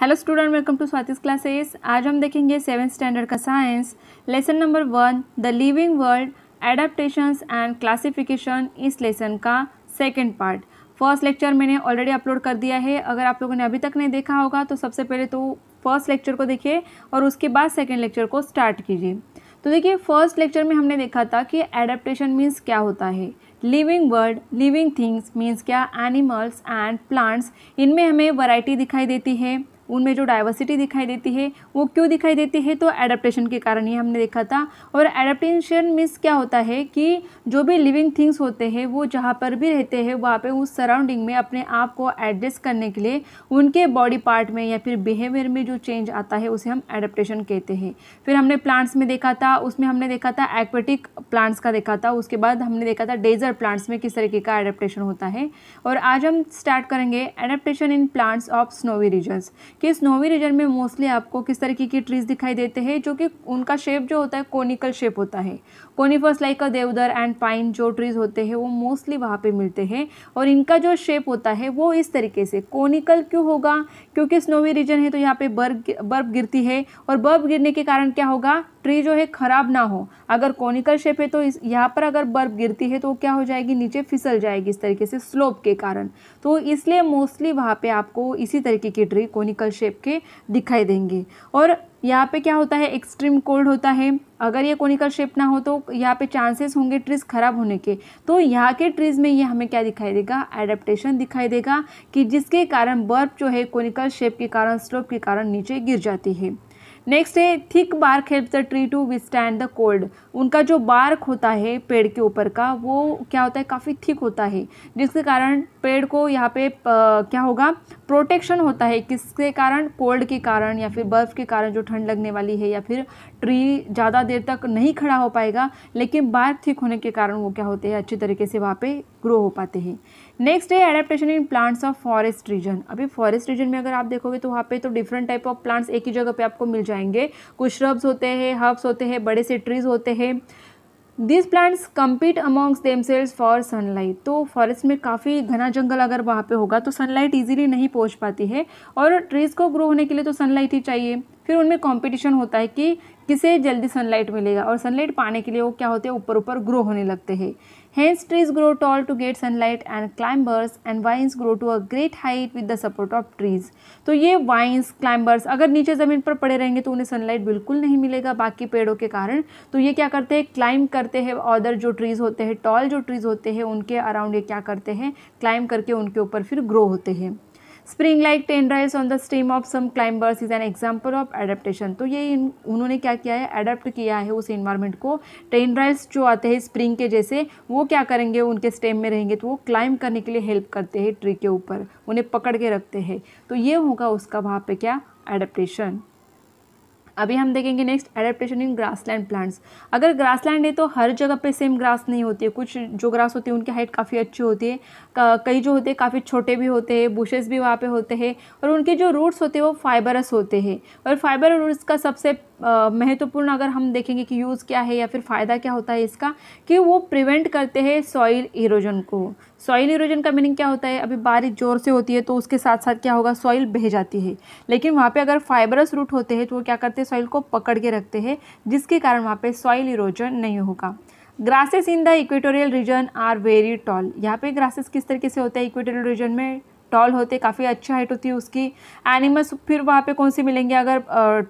Hello student welcome to Swati's classes आज हम देखेंगे सेवन स्टैंडर्ड का science lesson number one the living world adaptations and classification इस lesson का सेकंड पार्ट फर्स्ट लेक्चर मैंने already upload कर दिया है अगर आप लोगों ने अभी तक नहीं देखा होगा तो सबसे पहले तो फर्स्ट लेक्चर को देखिए और उसके बाद सेकेंड लेक्चर को स्टार्ट कीजिए तो देखिए फर्स्ट लेक्चर में हमने देखा था कि एडाप्टेशन मीन्स क्या होता है living world living things means क्या एनिमल्स एंड प्लांट्स इनमें हमें वराइटी दिखाई देती है उनमें जो डाइवर्सिटी दिखाई देती है वो क्यों दिखाई देती है तो एडेप्टेशन के कारण ही हमने देखा था और एडेप्टेशन मीन्स क्या होता है कि जो भी लिविंग थिंग्स होते हैं वो जहाँ पर भी रहते हैं वहाँ पर उस सराउंडिंग में अपने आप को एडजस्ट करने के लिए उनके बॉडी पार्ट में या फिर बिहेवियर में जो चेंज आता है उसे हम एडेप्टेशन कहते हैं फिर हमने प्लांट्स में देखा था उसमें हमने देखा था एक्वेटिक प्लांट्स का देखा था उसके बाद हमने देखा था डेजर प्लांट्स में किस तरीके का एडेप्टेशन होता है और आज हम स्टार्ट करेंगे adaptation in plants of snowy regions कि इस नौवीं रीजन में मोस्टली आपको किस तरीके की ट्रीज़ दिखाई देते हैं जो कि उनका शेप जो होता है कोनिकल शेप होता है कोनीफर्स लाइक का देवदर एंड पाइन जो ट्रीज़ होते हैं वो मोस्टली वहाँ पे मिलते हैं और इनका जो शेप होता है वो इस तरीके से कोनिकल क्यों होगा क्योंकि स्नोवी रीजन है तो यहाँ पे बर्फ बर्फ गिरती है और बर्फ गिरने के कारण क्या होगा ट्री जो है ख़राब ना हो अगर कोनिकल शेप है तो इस यहाँ पर अगर बर्फ गिरती है तो क्या हो जाएगी नीचे फिसल जाएगी इस तरीके से स्लोप के कारण तो इसलिए मोस्टली वहाँ पे आपको इसी तरीके की ट्री कोनिकल शेप के दिखाई देंगे और यहाँ पे क्या होता है एक्सट्रीम कोल्ड होता है अगर ये कोनिकल शेप ना हो तो यहाँ पे चांसेस होंगे ट्रीज़ ख़राब होने के तो यहाँ के ट्रीज़ में ये हमें क्या दिखाई देगा एडेप्टेशन दिखाई देगा कि जिसके कारण बर्फ़ जो है कोनिकल शेप के कारण स्लोप के कारण नीचे गिर जाती है नेक्स्ट है thick bark help the tree to withstand the cold उनका जो बार्क होता है पेड़ के ऊपर का वो क्या होता है काफ़ी थिक होता है जिसके कारण पेड़ को यहाँ पे क्या होगा प्रोटेक्शन होता है किसके कारण कोल्ड के कारण या फिर बर्फ़ के कारण जो ठंड लगने वाली है या फिर ट्री ज़्यादा देर तक नहीं खड़ा हो पाएगा लेकिन बार्क थिक होने के कारण वो क्या होते हैं अच्छे तरीके से वहाँ पर ग्रो हो पाते हैं नेक्स्ट है adaptation in plants of forest region अभी फॉरेस्ट रीजन में अगर आप देखोगे तो वहाँ पे तो डिफरेंट टाइप ऑफ प्लांट्स एक ही जगह पे आपको मिल जाएंगे कुछ श्रब्स होते हैं हर्ब्स होते हैं बड़े से ट्रीज होते हैं these plants compete amongst themselves for sunlight तो फॉरेस्ट में काफ़ी घना जंगल अगर वहाँ पे होगा तो सनलाइट ईजिली नहीं पहुँच पाती है और ट्रीज़ को ग्रो होने के लिए तो सनलाइट ही चाहिए फिर उनमें कॉम्पिटिशन होता है कि किसे जल्दी सनलाइट मिलेगा और सनलाइट पाने के लिए वो क्या होते हैं ऊपर ऊपर ग्रो होने लगते हैं Hence, trees grow tall to get sunlight and climbers and vines grow to a great height with the support of trees. तो ये vines, climbers अगर नीचे ज़मीन पर पड़े रहेंगे तो उन्हें sunlight बिल्कुल नहीं मिलेगा बाकी पेड़ों के कारण तो ये क्या करते हैं क्लाइम करते हैं अदर जो ट्रीज़ होते हैं टॉल जो ट्रीज़ होते हैं उनके अराउंड ये क्या करते हैं क्लाइम करके उनके ऊपर फिर ग्रो होते हैं spring like tendrils on the stem of some climbers is an example of adaptation तो ये उन्होंने क्या किया है एडेप्ट किया है उस इन्वायरमेंट को टेंड्राइल्स जो आते हैं स्प्रिंग के जैसे वो क्या करेंगे उनके स्टेम में रहेंगे तो वो क्लाइंब करने के लिए हेल्प करते हैं ट्री के ऊपर उन्हें पकड़ के रखते हैं तो ये होगा उसका वहाँ पर क्या एडेप्टेशन अभी हम देखेंगे next adaptation in grassland plants अगर ग्रासलैंड है तो हर जगह पे सेम ग्रास नहीं होती है कुछ जो ग्रास होती है उनकी हाइट काफ़ी अच्छी होती है कई जो होते हैं काफ़ी छोटे भी होते हैं बुशेस भी वहाँ पे होते हैं और उनके जो रूट्स होते हैं वो फाइबरस होते हैं और फाइबर रूट्स का सबसे महत्वपूर्ण अगर हम देखेंगे कि यूज़ क्या है या फिर फ़ायदा क्या होता है इसका कि वो प्रिवेंट करते हैं सॉइल इरोजन को सॉइल इरोजन का मीनिंग क्या होता है अभी बारिश ज़ोर से होती है तो उसके साथ साथ क्या होगा सॉइल बह जाती है लेकिन वहाँ पे अगर फाइबरस रूट होते हैं तो वो क्या करते हैं सॉइल को पकड़ के रखते हैं जिसके कारण वहाँ पर सॉइल इरोजन नहीं होगा grasses in the equatorial region are very tall यहाँ पे ग्रासेस किस तरीके से होते हैं इक्वेटोरियल रीजन में टॉल होते काफ़ी अच्छी हाइट होती है उसकी एनिमल्स फिर वहाँ पे कौन से मिलेंगे अगर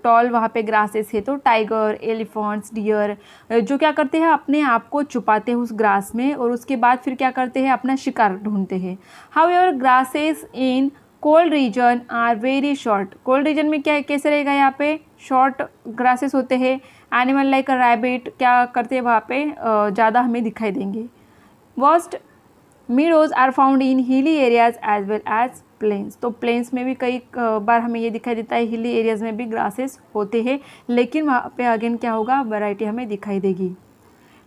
टॉल वहाँ पे ग्रासेस है तो टाइगर एलिफेंट्स डियर जो क्या करते हैं अपने आप को छुपाते हैं उस ग्रास में और उसके बाद फिर क्या करते हैं अपना शिकार ढूंढते हैं however grasses in cold region are very short cold region में क्या कैसे रहेगा यहाँ पे शॉर्ट ग्रासेस होते हैं एनिमल लाइक रैबिट क्या करते हैं वहाँ पे ज़्यादा हमें दिखाई देंगे vast meadows are found in hilly areas as well as plains तो प्लेन्स में भी कई बार हमें ये दिखाई देता है हिली एरियाज में भी ग्रासेस होते हैं लेकिन वहाँ पे अगेन क्या होगा वैरायटी हमें दिखाई देगी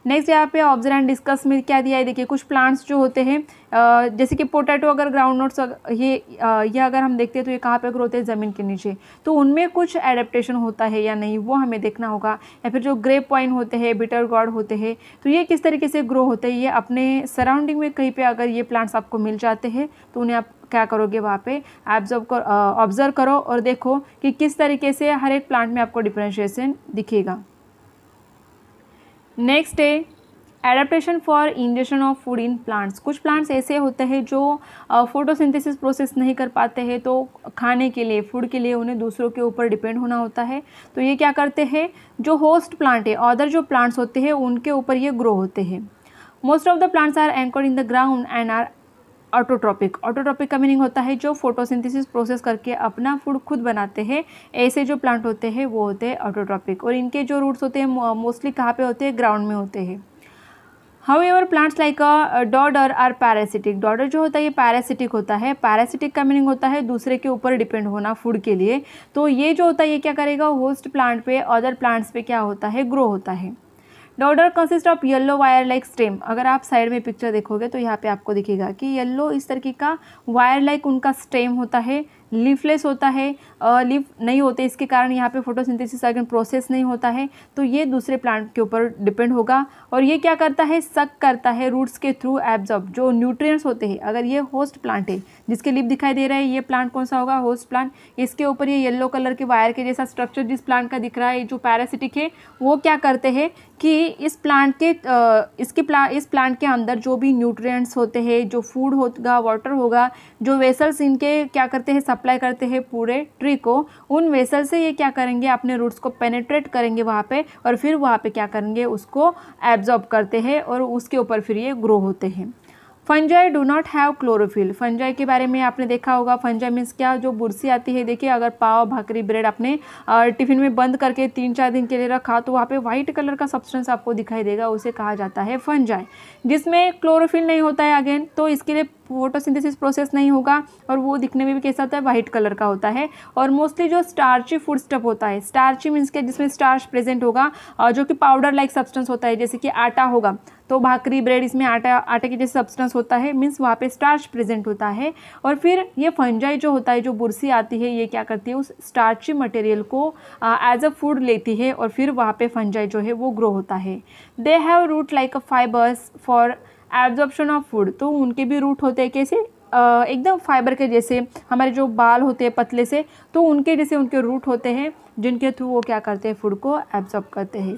नेक्स्ट यहाँ पे ऑब्जर्व एंड डिस्कस में क्या दिया है देखिए कुछ प्लांट्स जो होते हैं जैसे कि पोटैटो अगर ग्राउंड नोट्स ये ये अगर हम देखते हैं तो ये कहाँ पे ग्रो होते हैं ज़मीन के नीचे तो उनमें कुछ एडेप्टेशन होता है या नहीं वो हमें देखना होगा या फिर जो ग्रेप पॉइंट होते हैं बिटर गॉड होते हैं तो ये किस तरीके से ग्रो होते हैं ये अपने सराउंडिंग में कहीं पर अगर ये प्लांट्स आपको मिल जाते हैं तो उन्हें आप क्या करोगे वहाँ पे ऑब्जर्व ऑब्जर्व करो और देखो कि किस तरीके से हर एक प्लांट में आपको डिफ्रेंशिएसन दिखेगा नेक्स्ट है adaptation for ingestion of food in plants कुछ प्लांट्स ऐसे होते हैं जो फोटोसिंथेसिस प्रोसेस नहीं कर पाते हैं तो खाने के लिए फूड के लिए उन्हें दूसरों के ऊपर डिपेंड होना होता है तो ये क्या करते हैं जो होस्ट प्लांट है अदर जो प्लांट्स होते हैं उनके ऊपर ये ग्रो होते हैं most of the plants are anchored in the ground and are autotrophic autotrophic का मीनिंग होता है जो फोटोसिंथेसिस प्रोसेस करके अपना फूड खुद बनाते हैं ऐसे जो प्लांट होते हैं वो होते हैं ऑटोट्रॉपिक और इनके जो रूट्स होते हैं मोस्टली कहाँ पे होते हैं ग्राउंड में होते हैं however plants like a dodder are parasitic dodder जो होता है ये पैरासिटिक होता है पैरासिटिक का मीनिंग होता है दूसरे के ऊपर डिपेंड होना फूड के लिए तो ये जो होता है ये क्या करेगा होस्ट प्लांट पे अदर प्लांट्स पे क्या होता है ग्रो होता है dodder consist of yellow wire like stem अगर आप साइड में पिक्चर देखोगे तो यहाँ पे आपको दिखेगा कि येल्लो इस तरीके का वायर लाइक उनका स्टेम होता है लीफलेस होता है लीफ नहीं होते इसके कारण यहाँ पे फोटोसिंथेसिस अगर प्रोसेस नहीं होता है तो ये दूसरे प्लांट के ऊपर डिपेंड होगा और ये क्या करता है सक करता है रूट्स के थ्रू एब्जॉर्ब जो न्यूट्रिएंट्स होते हैं अगर ये होस्ट प्लांट है जिसके लीफ दिखाई दे रहा है ये प्लांट कौन सा होगा होस्ट प्लांट इसके ऊपर ये येलो कलर के वायर के जैसा स्ट्रक्चर जिस प्लांट का दिख रहा है जो पैरासिटिक है वो क्या करते हैं कि इस प्लांट के इसके प्ला इस प्लांट के अंदर जो भी न्यूट्रियट्स होते हैं जो फूड होगा वाटर होगा जो वेसल्स इनके क्या करते हैं अप्लाई करते हैं पूरे ट्री को उन वेसल से ये क्या करेंगे अपने रूट्स को पेनेट्रेट करेंगे वहाँ पे और फिर वहाँ पे क्या करेंगे उसको एब्जॉर्ब करते हैं और उसके ऊपर फिर ये ग्रो होते हैं fungi do not have chlorophyll fungi के बारे में आपने देखा होगा फंजाई मीन्स क्या जो बुरसी आती है देखिए अगर पाव भाकरी ब्रेड आपने टिफ़िन में बंद करके तीन चार दिन के लिए रखा तो वहाँ पे व्हाइट कलर का सब्सटेंस आपको दिखाई देगा उसे कहा जाता है फंजाई जिसमें क्लोरोफिल नहीं होता है अगेन तो इसके लिए फोटोसिंथेसिस प्रोसेस नहीं होगा और वो दिखने में भी कैसा होता है वाइट कलर का होता है और मोस्टली जो स्टार्ची फूड स्टफ होता है स्टार्ची मीन्स के जिसमें स्टार्च प्रेजेंट होगा जो कि पाउडर लाइक सब्सटेंस होता है जैसे कि आटा होगा तो भाकरी ब्रेड इसमें आटा आटे के जैसे सब्सटेंस होता है मीन्स वहाँ पे स्टार्च प्रेजेंट होता है और फिर ये फंजाई जो होता है जो बुरसी आती है ये क्या करती है उस स्टार्ची मटेरियल को एज अ फूड लेती है और फिर वहाँ पे फंजाई जो है वो ग्रो होता है they have root like a fibers for absorption of food तो उनके भी रूट होते हैं कैसे एकदम फाइबर के जैसे हमारे जो बाल होते हैं पतले से तो उनके जैसे उनके रूट होते हैं जिनके थ्रू वो क्या करते हैं फूड को एब्जॉर्ब करते हैं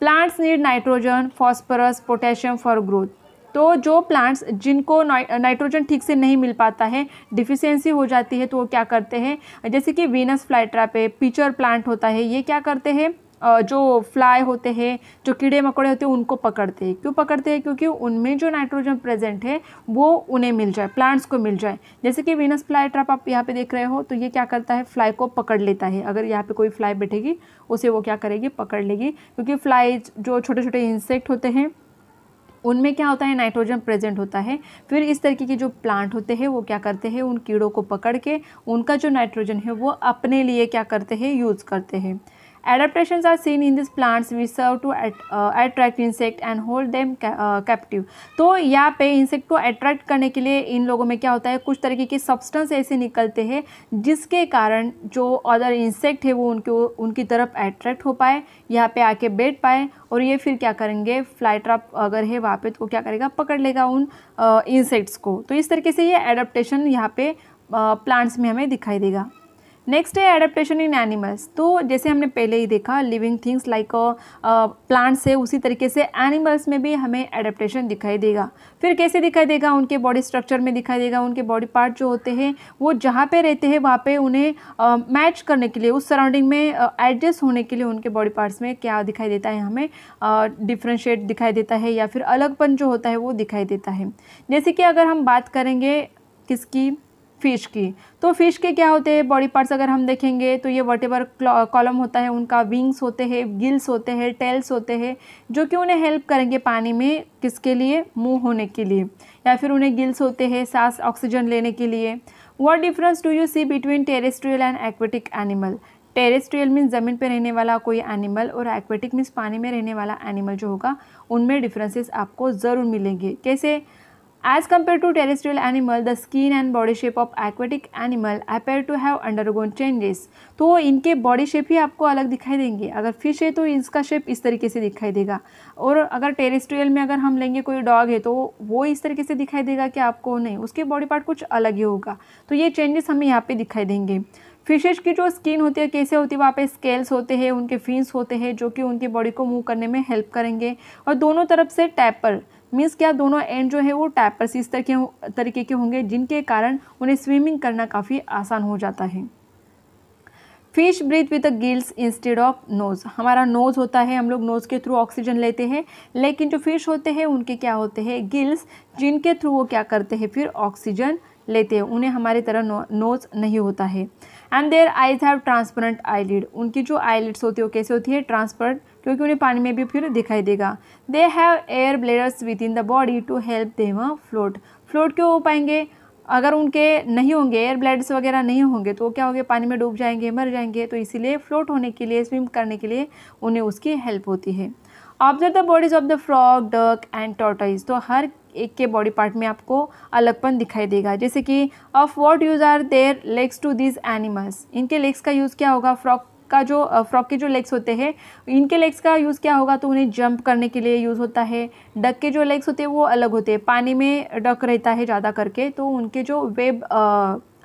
plants need nitrogen phosphorus potassium for growth तो जो प्लांट्स जिनको नाइट्रोजन ठीक से नहीं मिल पाता है डिफिशियंसी हो जाती है तो वो क्या करते हैं जैसे कि वीनस फ्लाइट्रा पे पीचर प्लांट होता है ये क्या करते हैं जो फ्लाई होते हैं जो कीड़े मकोड़े होते हैं उनको पकड़ते हैं क्यों पकड़ते हैं क्योंकि उनमें जो नाइट्रोजन प्रेजेंट है वो उन्हें मिल जाए प्लांट्स को मिल जाए जैसे कि वीनस फ्लाई ट्रैप आप यहाँ पे देख रहे हो तो ये क्या करता है फ्लाई को पकड़ लेता है अगर यहाँ पे कोई फ्लाई बैठेगी उसे वो क्या करेगी पकड़ लेगी क्योंकि फ्लाई जो छोटे छोटे इंसेक्ट होते हैं उनमें क्या होता है नाइट्रोजन प्रेजेंट होता है फिर इस तरीके के जो प्लांट होते हैं वो क्या करते हैं उन कीड़ों को पकड़ के उनका जो नाइट्रोजन है वो अपने लिए क्या करते हैं यूज़ करते हैं Adaptations are seen in these plants which serve to at, uh, attract insect and hold them uh, captive. तो यहाँ पे इंसेक्ट को अट्रैक्ट करने के लिए इन लोगों में क्या होता है कुछ तरीके के सब्सटेंस ऐसे निकलते हैं जिसके कारण जो अदर इंसेक्ट है वो उनको उनकी तरफ अट्रैक्ट हो पाए यहाँ पे आके बैठ पाए और ये फिर क्या करेंगे फ्लाई ट्रैप अगर है वहाँ पे तो क्या करेगा पकड़ लेगा उन इंसेक्ट्स uh, को तो इस तरीके से ये एडप्टेशन यहाँ पे प्लांट्स uh, में हमें दिखाई देगा नेक्स्ट है एडेप्टेशन इन एनिमल्स तो जैसे हमने पहले ही देखा लिविंग थिंग्स लाइक प्लांट्स है उसी तरीके से एनिमल्स में भी हमें एडेप्टेशन दिखाई देगा फिर कैसे दिखाई देगा उनके बॉडी स्ट्रक्चर में दिखाई देगा उनके बॉडी पार्ट जो होते हैं वो जहाँ पे रहते हैं वहाँ पे उन्हें मैच uh, करने के लिए उस सराउंडिंग में एडजस्ट uh, होने के लिए उनके बॉडी पार्ट्स में क्या दिखाई देता है हमें डिफ्रेंशिएट uh, दिखाई देता है या फिर अलगपन जो होता है वो दिखाई देता है जैसे कि अगर हम बात करेंगे किसकी फिश की तो फिश के क्या होते हैं बॉडी पार्ट्स अगर हम देखेंगे तो ये एवर कॉलम होता है उनका विंग्स होते हैं गिल्स होते हैं टेल्स होते हैं जो कि उन्हें हेल्प करेंगे पानी में किसके लिए मूव होने के लिए या फिर उन्हें गिल्स होते हैं सांस ऑक्सीजन लेने के लिए what difference do you see between terrestrial and aquatic animal terrestrial means ज़मीन पर रहने वाला कोई एनिमल और एक्वेटिक मीन्स पानी में रहने वाला एनिमल जो होगा उनमें डिफरेंसेस आपको ज़रूर मिलेंगे कैसे As compared to terrestrial animal, the skin and body shape of aquatic animal appear to have undergone changes. तो इनके बॉडी शेप ही आपको अलग दिखाई देंगे अगर फिश है तो इसका शेप इस तरीके से दिखाई देगा और अगर टेरेस्ट्रियल में अगर हम लेंगे कोई डॉग है तो वो इस तरीके से दिखाई देगा कि आपको नहीं उसके बॉडी पार्ट कुछ अलग ही होगा तो ये चेंजेस हमें यहाँ पे दिखाई देंगे फिशेज की जो स्किन होती है कैसे होती है वहाँ पे स्केल्स होते हैं उनके फिन्स होते हैं जो कि उनके बॉडी को मूव करने में हेल्प करेंगे और दोनों तरफ से टैपर मीन्स क्या दोनों एंड जो है वो टैपर्स इस तरह के तरीके के होंगे जिनके कारण उन्हें स्विमिंग करना काफ़ी आसान हो जाता है fish breathe with the gills instead of nose हमारा नोज़ होता है हम लोग नोज़ के थ्रू ऑक्सीजन लेते हैं लेकिन जो फिश होते हैं उनके क्या होते हैं गिल्स जिनके थ्रू वो क्या करते हैं फिर ऑक्सीजन लेते हैं उन्हें हमारी तरह नो, नोज़ नहीं होता है and their eyes have transparent eyelid उनकी जो आईलिड्स होती है वो कैसे होती है ट्रांसपेरेंट क्योंकि उन्हें पानी में भी फिर दिखाई देगा they have air bladders within the body to help them float float क्यों हो पाएंगे अगर उनके नहीं होंगे एयर ब्लेडर्स वगैरह नहीं होंगे तो क्या होंगे पानी में डूब जाएंगे मर जाएंगे तो इसीलिए फ्लोट होने के लिए स्विम करने के लिए उन्हें उसकी हेल्प होती है observe the bodies of the frog duck and tortoise तो हर एक के बॉडी पार्ट में आपको अलगपन दिखाई देगा जैसे कि of what use are their legs to this animals इनके लेग्स का यूज़ क्या होगा फ्रॉक का जो फ्रॉक के जो लेग्स होते हैं इनके लेग्स का यूज़ क्या होगा तो उन्हें जंप करने के लिए यूज़ होता है डक के जो लेग्स होते हैं वो अलग होते हैं पानी में डक रहता है ज़्यादा करके तो उनके जो वेब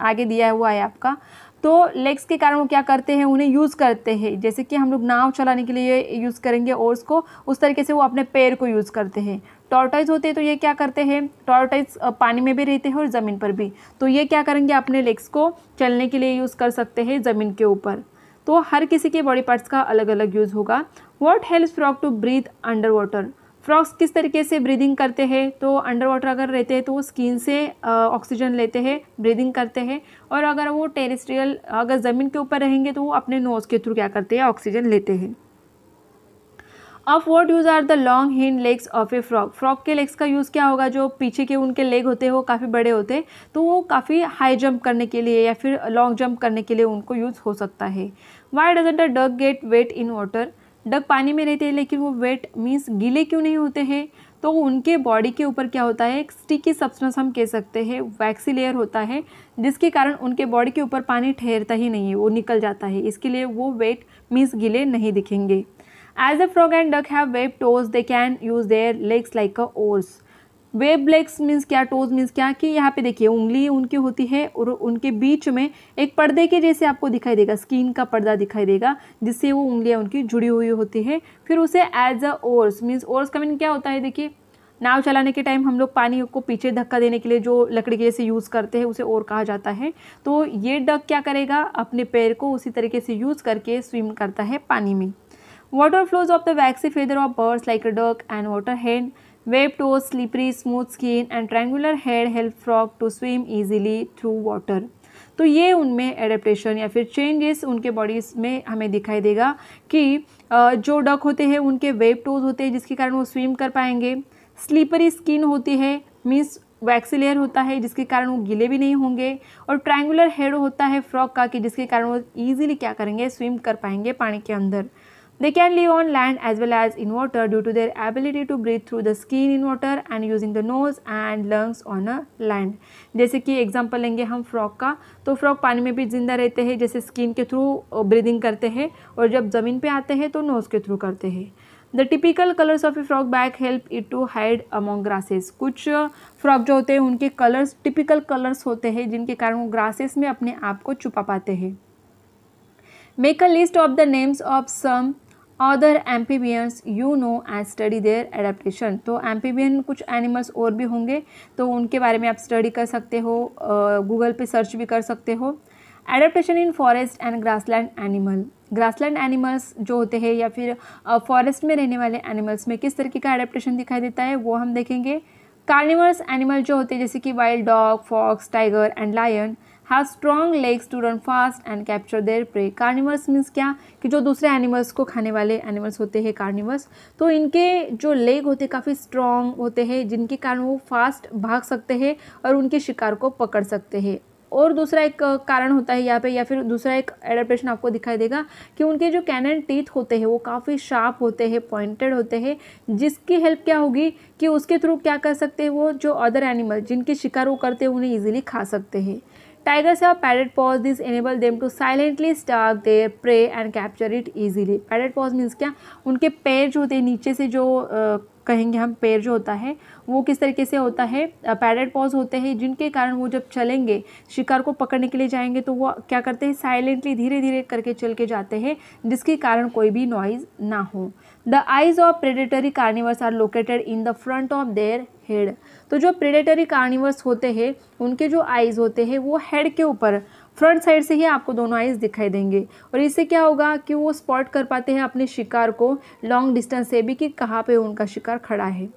आगे दिया हुआ है आपका तो लेग्स के कारण वो क्या करते हैं उन्हें यूज़ करते हैं जैसे कि हम लोग नाव चलाने के लिए यूज़ करेंगे और उसको उस तरीके से वो अपने पैर को यूज़ करते हैं टॉर्टाइज होते हैं तो ये क्या करते हैं टॉर्टाइज पानी में भी रहते हैं और ज़मीन पर भी तो ये क्या करेंगे अपने लेग्स को चलने के लिए यूज़ कर सकते हैं ज़मीन के ऊपर तो हर किसी के बॉडी पार्ट्स का अलग अलग यूज़ होगा what help frog to breathe under water frogs किस तरीके से ब्रीदिंग करते हैं तो अंडर वाटर अगर रहते हैं तो वो स्किन से ऑक्सीजन लेते हैं ब्रीदिंग करते हैं और अगर वो टेरेस्ट्रियल अगर ज़मीन के ऊपर रहेंगे तो वो अपने नोज़ के थ्रू क्या करते हैं ऑक्सीजन लेते हैं अब what use are the long hind legs of a frog frog के लेग्स का यूज़ क्या होगा जो पीछे के उनके लेग होते हैं वो काफ़ी बड़े होते हैं तो वो काफ़ी हाई जंप करने के लिए या फिर लॉन्ग जंप करने के लिए उनको यूज़ हो सकता है why doesn't a duck get wet in water duck पानी में रहते हैं लेकिन वो वेट मीन्स गीले क्यों नहीं होते हैं तो उनके बॉडी के ऊपर क्या होता है एक स्टिकी सब्सटेंस हम कह सकते हैं वैक्सी लेयर होता है जिसके कारण उनके बॉडी के ऊपर पानी ठहरता ही नहीं है वो निकल जाता है इसके लिए वो वेट मीन्स गीले नहीं दिखेंगे as a frog and duck have web toes they can use their legs like a oars web legs means क्या टोज मीन्स क्या कि यहाँ पे देखिए उंगली उनकी होती है और उनके बीच में एक पर्दे के जैसे आपको दिखाई देगा स्किन का पर्दा दिखाई देगा जिससे वो उंगलियाँ उनकी जुड़ी हुई होती है फिर उसे as a oars means oars का मीन क्या होता है देखिए नाव चलाने के टाइम हम लोग पानी को पीछे धक्का देने के लिए जो लकड़ी के जैसे यूज़ करते हैं उसे और कहा जाता है तो ये डक क्या करेगा अपने पैर को उसी तरीके से यूज़ करके स्विम करता है पानी में water flows off the waxy feather of birds like a duck and water hand web toes slippery smooth skin and triangular head help frog to swim easily through water तो ये उनमें adaptation या फिर changes उनके bodies में हमें दिखाई देगा कि जो डक होते हैं उनके वेब टोज होते हैं जिसके कारण वो स्विम कर पाएंगे स्लीपरी स्किन होती है मीन्स वैक्सी लेयर होता है जिसके कारण वो गीले भी नहीं होंगे और ट्रायंगुलर हेड होता है फ्रॉक का कि जिसके कारण वो ईजिली क्या करेंगे स्विम कर पाएंगे पानी के अंदर They can live on land as well as in water due to their ability to breathe through the skin in water and using the nose and lungs on a land. जैसे कि example लेंगे हम frog का तो frog पानी में भी जिंदा रहते हैं जैसे स्किन के थ्रू ब्रीदिंग करते हैं और जब ज़मीन पर आते हैं तो नोज़ के थ्रू करते हैं the typical colours of a frog back help it to hide among grasses कुछ फ्रॉग जो होते हैं उनके कलर्स टिपिकल कलर्स होते हैं जिनके कारण वो ग्रासेस में अपने आप को छुपा पाते हैं make a list of the names of some other amphibians you know and study their adaptation तो एम्पीबियन कुछ एनिमल्स और भी होंगे तो उनके बारे में आप स्टडी कर सकते हो गूगल पे सर्च भी कर सकते हो adaptation in forest and grassland animal grassland animals जो होते हैं या फिर फॉरेस्ट में रहने वाले एनिमल्स में किस तरीके का एडेप्टेशन दिखाई देता है वो हम देखेंगे कार्निवल्स एनिमल जो होते हैं जैसे कि wild dog fox tiger and lion have strong legs to run fast and capture their prey carnivores means क्या कि जो दूसरे एनिमल्स को खाने वाले एनिमल्स होते हैं कार्निवर्स तो इनके जो लेग होते हैं काफ़ी स्ट्रॉन्ग होते हैं जिनके कारण वो फास्ट भाग सकते हैं और उनके शिकार को पकड़ सकते हैं और दूसरा एक कारण होता है यहाँ पे या फिर दूसरा एक एडप्टेशन आपको दिखाई देगा कि उनके जो कैनन टीथ होते हैं वो काफ़ी शार्प होते हैं पॉइंटेड होते हैं जिसकी हेल्प क्या होगी कि उसके थ्रू क्या कर सकते हैं वो जो अदर एनिमल जिनके शिकार वो करते हैं उन्हें ईजिली खा सकते हैं टाइगर्स और padded paws this enable them to silently start their prey and capture it easily padded paws means क्या उनके पैर जो होते हैं नीचे से जो कहेंगे हम पैर जो होता है वो किस तरीके से होता है पैरेट पॉज होते हैं जिनके कारण वो जब चलेंगे शिकार को पकड़ने के लिए जाएंगे तो वो क्या करते हैं साइलेंटली धीरे धीरे करके चल के जाते हैं जिसके कारण कोई भी नॉइज़ ना हो the eyes of predatory carnivores are located in the front of their head तो जो प्रेडेटरी कार्निवर्स होते हैं उनके जो आइज़ होते हैं वो हेड के ऊपर फ्रंट साइड से ही आपको दोनों आइज़ दिखाई देंगे और इससे क्या होगा कि वो स्पॉट कर पाते हैं अपने शिकार को लॉन्ग डिस्टेंस से भी कि कहाँ पे उनका शिकार खड़ा है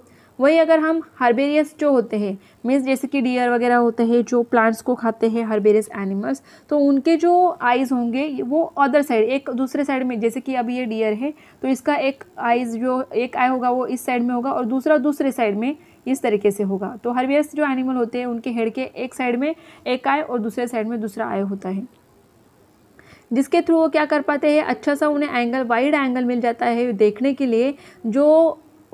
वही अगर हम हर्बेरियस जो होते हैं मीन्स जैसे कि डियर वगैरह होते हैं जो प्लांट्स को खाते हैं हर्बेरियस एनिमल्स तो उनके जो आइज़ होंगे वो अदर साइड एक दूसरे साइड में जैसे कि अभी ये डियर है तो इसका एक आइज़ जो एक आई होगा वो इस साइड में होगा और दूसरा दूसरे साइड में इस तरीके से होगा तो व्यस्त जो एनिमल होते हैं उनके हेड के एक साइड में एक आय और दूसरे साइड में दूसरा आय होता है जिसके थ्रू वो क्या कर पाते हैं अच्छा सा उन्हें एंगल वाइड एंगल मिल जाता है देखने के लिए जो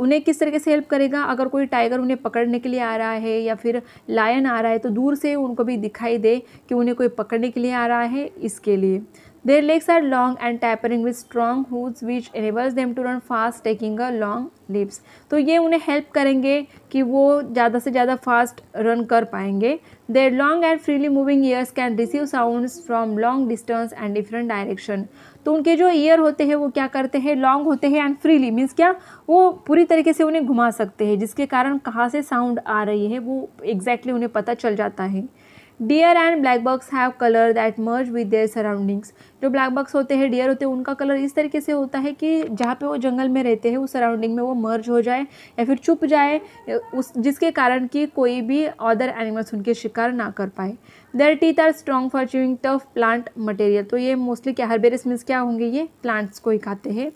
उन्हें किस तरीके से हेल्प करेगा अगर कोई टाइगर उन्हें पकड़ने के लिए आ रहा है या फिर लायन आ रहा है तो दूर से उनको भी दिखाई दे कि उन्हें कोई पकड़ने के लिए आ रहा है इसके लिए Their legs are long and tapering with strong hooves which enables them to run fast taking a long leaps. तो ये उन्हें हेल्प करेंगे कि वो ज़्यादा से ज़्यादा फास्ट रन कर पाएंगे their long and freely moving ears can receive sounds from long distance and different direction तो उनके जो ईयर होते हैं वो क्या करते हैं लॉन्ग होते हैं एंड फ्रीली मीन्स क्या वो पूरी तरीके से उन्हें घुमा सकते हैं जिसके कारण कहाँ से साउंड आ रही है वो एग्जैक्टली exactly उन्हें पता चल जाता है deer and black bucks have colour that merge with their surroundings जो ब्लैक बक्स होते हैं डियर होते हैं उनका कलर इस तरीके से होता है कि जहाँ पे वो जंगल में रहते हैं उस सराउंडिंग में वो मर्ज हो जाए या फिर छुप जाए उस जिसके कारण कि कोई भी अदर एनिमल्स उनके शिकार ना कर पाए their teeth are strong for chewing tough plant material तो ये मोस्टली क्या हर्बेरिस मीन्स क्या होंगे ये प्लांट्स को ही खाते हैं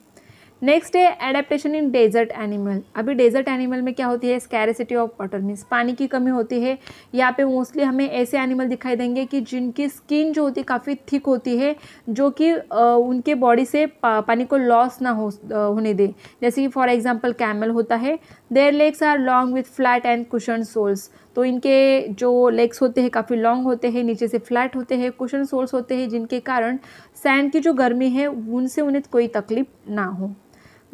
नेक्स्ट है एडेप्टेशन इन डेजर्ट एनिमल अभी डेजर्ट एनिमल में क्या होती है स्कैरिसिटी ऑफ वाटर मीन्स पानी की कमी होती है यहाँ पे मोस्टली हमें ऐसे एनिमल दिखाई देंगे कि जिनकी स्किन जो होती है काफ़ी थिक होती है जो कि उनके बॉडी से पा, पानी को लॉस ना हो होने दे जैसे कि फॉर एग्जाम्पल कैमल होता है their legs are long with flat and cushion soles तो इनके जो लेग्स होते हैं काफ़ी लॉन्ग होते हैं नीचे से फ्लैट होते हैं कुशन सोल्स होते हैं जिनके कारण सैंड की जो गर्मी है उनसे उन्हें कोई तकलीफ ना हो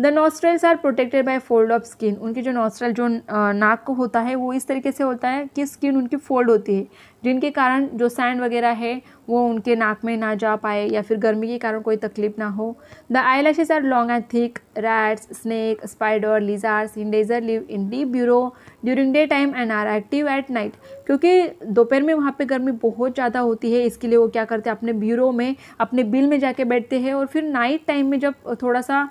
the nostrils are protected by fold of skin उनकी जो नॉस्ट्रल जो नाक को होता है वो इस तरीके से होता है कि स्किन उनकी फोल्ड होती है जिनके कारण जो सैंड वगैरह है वो उनके नाक में ना जा पाए या फिर गर्मी के कारण कोई तकलीफ ना हो the eyelashes are long and thick rats snake spider lizards in desert live in deep burrow during day time and are active at night क्योंकि दोपहर में वहाँ पे गर्मी बहुत ज़्यादा होती है इसके लिए वो क्या करते हैं अपने ब्यूरो में अपने बिल में जाके बैठते हैं और फिर नाइट टाइम में जब थोड़ा सा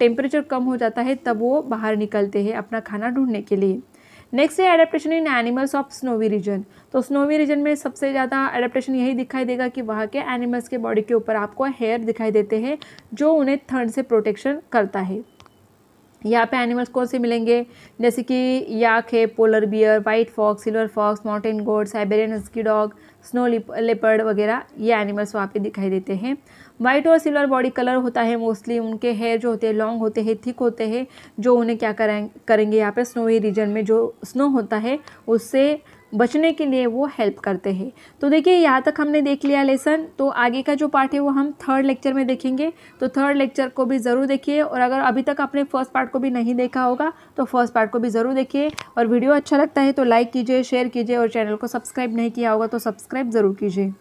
टेम्परेचर कम हो जाता है तब वो बाहर निकलते हैं अपना खाना ढूंढने के लिए नेक्स्ट है adaptation in animals of snowy region तो स्नोवी रीजन में सबसे ज़्यादा एडेप्टेशन यही दिखाई देगा कि वहाँ के एनिमल्स के बॉडी के ऊपर आपको हेयर दिखाई देते हैं जो उन्हें ठंड से प्रोटेक्शन करता है यहाँ पे एनिमल्स कौन से मिलेंगे जैसे कि याक है polar bear white fox silver fox mountain goat Siberian husky dog snow leopard वगैरह ये एनिमल्स वहाँ पे दिखाई देते हैं वाइट और सिल्वर बॉडी कलर होता है मोस्टली उनके हेयर जो होते हैं लॉन्ग होते हैं थिक होते हैं जो उन्हें क्या करें करेंगे यहाँ पर स्नोई रीजन में जो स्नो होता है उससे बचने के लिए वो हेल्प करते हैं तो देखिए यहाँ तक हमने देख लिया लेसन तो आगे का जो पार्ट है वो हम थर्ड लेक्चर में देखेंगे तो थर्ड लेक्चर को भी ज़रूर देखिए और अगर अभी तक आपने फर्स्ट पार्ट को भी नहीं देखा होगा तो फर्स्ट पार्ट को भी ज़रूर देखिए और वीडियो अच्छा लगता है तो लाइक कीजिए शेयर कीजिए और चैनल को सब्सक्राइब नहीं किया होगा तो सब्सक्राइब ज़रूर कीजिए